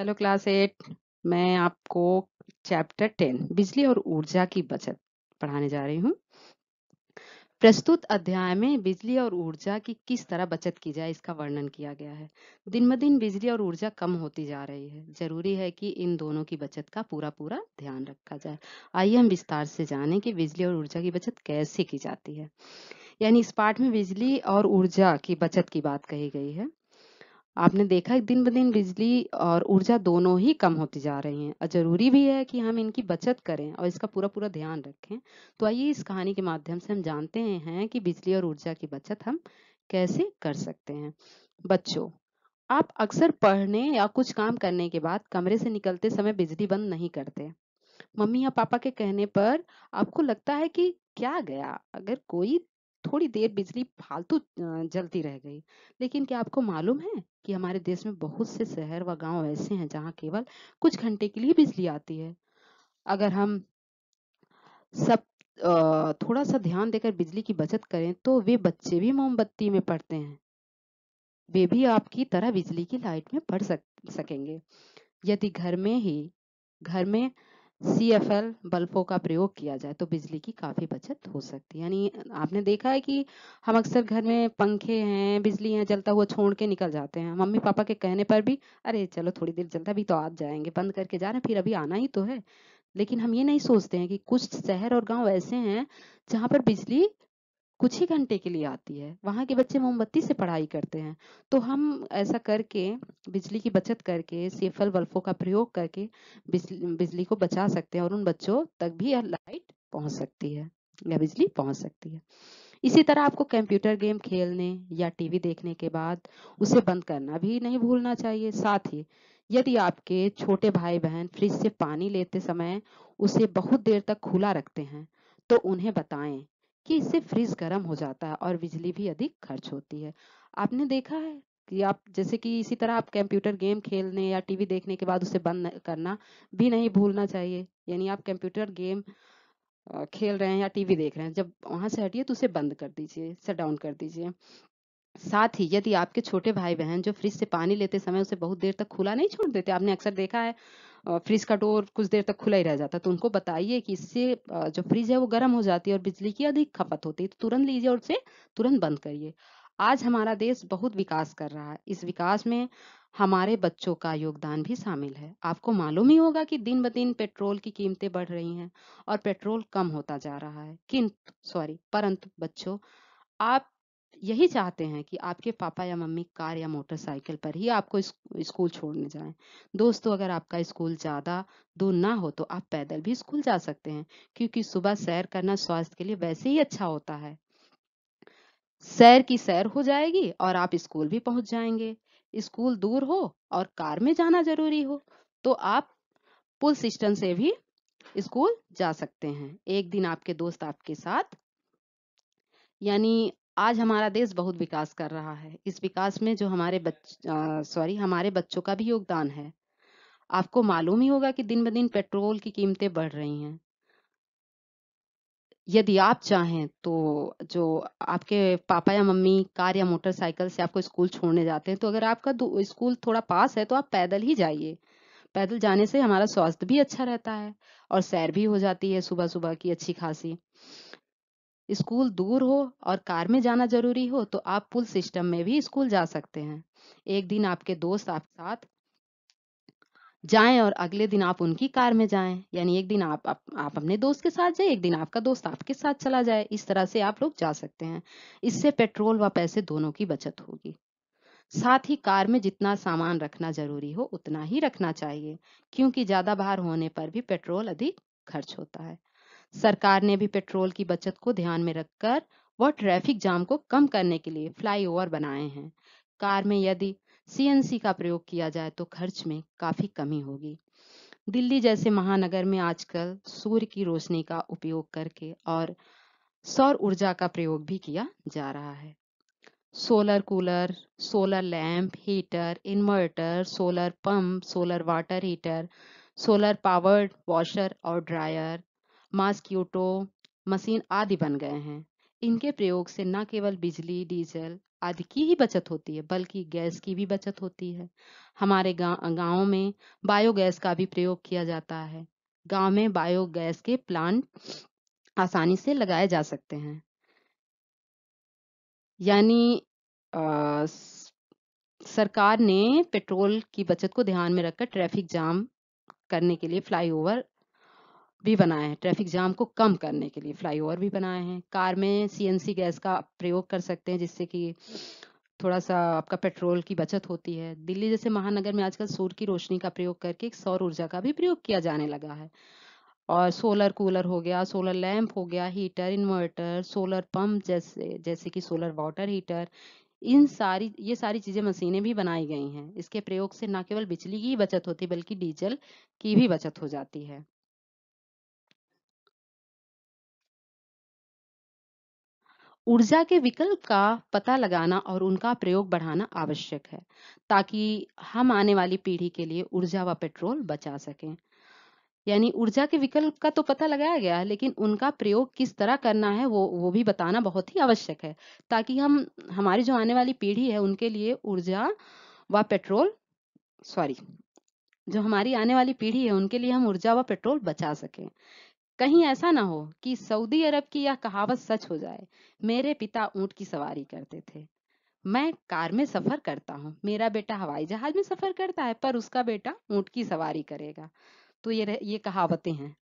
Hello class eight मैं आपको chapter ten बिजली और ऊर्जा की बचत पढ़ाने जा रही हूँ प्रस्तुत अध्याय में बिजली और ऊर्जा की किस तरह बचत की जाए इसका वर्णन किया गया है दिन ब दिन बिजली और ऊर्जा कम होती जा रही है जरूरी है कि इन दोनों की बचत का पूरा पूरा ध्यान रखा जाए आइए हम विस्तार से जानें कि बिजली और ऊर्जा की बचत कैसे की जाती है यानी इस पाठ में बिजली और ऊर्जा की बचत की बात कही गई है आपने देखा है दिन ब दिन बिजली और ऊर्जा दोनों ही कम होती जा रही हैं और ज़रूरी भी है कि हम इनकी बचत करें और इसका पूरा पूरा ध्यान रखें तो आइए इस कहानी के माध्यम से हम जानते हैं कि बिजली और ऊर्जा की बचत हम कैसे कर सकते हैं बच्चों आप अक्सर पढ़ने या कुछ काम करने के बाद कमरे से निकलते समय बिजली बंद नहीं करते मम्मी या पापा के कहने पर आपको लगता है कि क्या गया अगर कोई थोड़ी देर बिजली फालतू जलती रह गई लेकिन क्या आपको मालूम है कि हमारे देश में बहुत से शहर व गांव ऐसे हैं जहां केवल कुछ घंटे के लिए बिजली आती है अगर हम सब थोड़ा सा ध्यान देकर बिजली की बचत करें तो वे बच्चे भी मोमबत्ती में पढ़ते हैं वे भी आपकी तरह बिजली की लाइट में पढ़ सक, सकेंगे यदि घर में ही घर में सी एफ एल बल्बों का प्रयोग किया जाए तो बिजली की काफ़ी बचत हो सकती है यानी आपने देखा है कि हम अक्सर घर में पंखे हैं बिजली है जलता हुआ छोड़ के निकल जाते हैं मम्मी पापा के कहने पर भी अरे चलो थोड़ी देर जलता अभी तो आप जाएंगे बंद करके जा रहे हैं फिर अभी आना ही तो है लेकिन हम ये नहीं सोचते हैं कि कुछ शहर और गांव ऐसे हैं जहाँ पर बिजली कुछ ही घंटे के लिए आती है वहाँ के बच्चे मोमबत्ती से पढ़ाई करते हैं तो हम ऐसा करके बिजली की बचत करके सेफल बल्फों का प्रयोग करके बिजली को बचा सकते हैं और उन बच्चों तक भी यह लाइट पहुँच सकती है या बिजली पहुँच सकती है इसी तरह आपको कंप्यूटर गेम खेलने या टीवी देखने के बाद उसे बंद करना भी नहीं भूलना चाहिए साथ ही यदि आपके छोटे भाई बहन फ्रिज से पानी लेते समय उसे बहुत देर तक खुला रखते हैं तो उन्हें बताएं कि इससे फ्रिज गर्म हो जाता है और बिजली भी अधिक खर्च होती है आपने देखा है कि आप जैसे कि इसी तरह आप कंप्यूटर गेम खेलने या टीवी देखने के बाद उसे बंद करना भी नहीं भूलना चाहिए यानी आप कंप्यूटर गेम खेल रहे हैं या टीवी देख रहे हैं जब वहां से हटिए तो उसे बंद कर दीजिए शट डाउन कर दीजिए साथ ही यदि आपके छोटे भाई बहन जो फ्रिज से पानी लेते समय उसे बहुत देर तक खुला नहीं छोड़ देते आपने अक्सर देखा है फ्रिज का डोर कुछ देर तक खुला ही रह जाता तो उनको बताइए कि इससे जो फ्रिज है वो गर्म हो जाती है और बिजली की अधिक खपत होती है तो तुरंत लीजिए और उसे तुरंत बंद करिए आज हमारा देश बहुत विकास कर रहा है इस विकास में हमारे बच्चों का योगदान भी शामिल है आपको मालूम ही होगा कि दिन ब दिन पेट्रोल की कीमतें बढ़ रही हैं और पेट्रोल कम होता जा रहा है किंतु सॉरी परंतु बच्चों आप यही चाहते हैं कि आपके पापा या मम्मी कार या मोटरसाइकिल पर ही आपको स्कूल छोड़ने जाएं दोस्तों अगर आपका स्कूल ज़्यादा दूर ना हो तो आप पैदल भी स्कूल जा सकते हैं क्योंकि सुबह सैर करना स्वास्थ्य के लिए वैसे ही अच्छा होता है सैर की सैर हो जाएगी और आप स्कूल भी पहुंच जाएंगे स्कूल दूर हो और कार में जाना जरूरी हो तो आप पुल सिस्टम से भी स्कूल जा सकते हैं एक दिन आपके दोस्त आपके साथ यानी आज हमारा देश बहुत विकास कर रहा है। इस विकास में जो हमारे सॉरी हमारे बच्चों का भी योगदान है। आपको मालूम ही होगा कि दिन-ब-दिन पेट्रोल की कीमतें बढ़ रही हैं। यदि आप चाहें तो जो आपके पापा या मम्मी कार या मोटरसाइकिल से आपको स्कूल छोड़ने जाते हैं, तो अगर आपका स्कूल थोड़ा पास है तो आप पैदल ही जाइए। पैदल जाने से हमारा स्वास्थ्य भी अच्छा रहता है और सैर भी हो जाती है सुबह-सुबह की अच्छी-खासी। स्कूल दूर हो और कार में जाना जरूरी हो तो आप पुल सिस्टम में भी स्कूल जा सकते हैं एक दिन आपके दोस्त आपके साथ जाएं और अगले दिन आप उनकी कार में जाएं यानी एक दिन आप, आप आप अपने दोस्त के साथ जाए एक दिन आपका दोस्त आपके साथ चला जाए इस तरह से आप लोग जा सकते हैं इससे पेट्रोल व पैसे दोनों की बचत होगी साथ ही कार में जितना सामान रखना जरूरी हो उतना ही रखना चाहिए क्योंकि ज्यादा बाहर होने पर भी पेट्रोल अधिक खर्च होता है सरकार ने भी पेट्रोल की बचत को ध्यान में रखकर व ट्रैफिक जाम को कम करने के लिए फ्लाईओवर बनाए हैं कार में यदि सीएनसी का प्रयोग किया जाए तो खर्च में काफी कमी होगी दिल्ली जैसे महानगर में आजकल सूर्य की रोशनी का उपयोग करके और सौर ऊर्जा का प्रयोग भी किया जा रहा है solar cooler solar lamp heater inverter solar pump solar water heater solar powered washer और ड्रायर मास्क्यूटो मशीन आदि बन गए हैं इनके प्रयोग से न केवल बिजली डीजल आदि की ही बचत होती है बल्कि गैस की भी बचत होती है हमारे गाँव गाँव में बायोगैस का भी प्रयोग किया जाता है गांव में बायोगैस के प्लांट आसानी से लगाए जा सकते हैं यानी आ, सरकार ने पेट्रोल की बचत को ध्यान में रखकर ट्रैफिक जाम करने के लिए फ्लाईओवर भी बनाए हैं ट्रैफिक जाम को कम करने के लिए फ्लाईओवर भी बनाए हैं कार में सीएनसी गैस का प्रयोग कर सकते हैं जिससे कि थोड़ा सा आपका पेट्रोल की बचत होती है दिल्ली जैसे महानगर में आजकल सूर्य की रोशनी का प्रयोग करके एक सौर ऊर्जा का भी प्रयोग किया जाने लगा है और सोलर कूलर हो गया सोलर लैम्प हो गया हीटर इन्वर्टर सोलर पंप जैसे जैसे कि सोलर वाटर हीटर इन सारी ये सारी चीज़ें मशीनें भी बनाई गई हैं इसके प्रयोग से ना केवल बिजली की बचत होती बल्कि डीजल की भी बचत हो जाती है ऊर्जा के विकल्प का पता लगाना और उनका प्रयोग बढ़ाना आवश्यक है ताकि हम आने वाली पीढ़ी के लिए ऊर्जा व पेट्रोल बचा सकें यानी ऊर्जा के विकल्प का तो पता लगाया गया है लेकिन उनका प्रयोग किस तरह करना है वो वो भी बताना बहुत ही आवश्यक है ताकि हम हमारी जो आने वाली पीढ़ी है उनके लिए ऊर्जा व पेट्रोल सॉरी जो हमारी आने वाली पीढ़ी है उनके लिए हम ऊर्जा व पेट्रोल बचा सकें कहीं ऐसा ना हो कि सऊदी अरब की यह कहावत सच हो जाए मेरे पिता ऊंट की सवारी करते थे मैं कार में सफर करता हूँ मेरा बेटा हवाई जहाज में सफर करता है पर उसका बेटा ऊंट की सवारी करेगा तो ये ये कहावतें हैं